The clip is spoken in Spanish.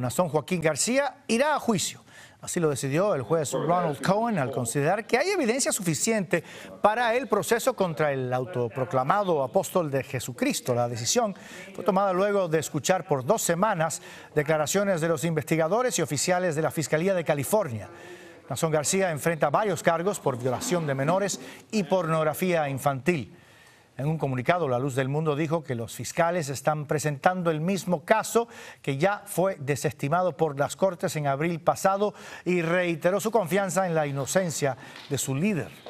Nazón Joaquín García irá a juicio. Así lo decidió el juez Ronald Cohen al considerar que hay evidencia suficiente para el proceso contra el autoproclamado apóstol de Jesucristo. La decisión fue tomada luego de escuchar por dos semanas declaraciones de los investigadores y oficiales de la Fiscalía de California. Nazón García enfrenta varios cargos por violación de menores y pornografía infantil. En un comunicado, La Luz del Mundo dijo que los fiscales están presentando el mismo caso que ya fue desestimado por las Cortes en abril pasado y reiteró su confianza en la inocencia de su líder.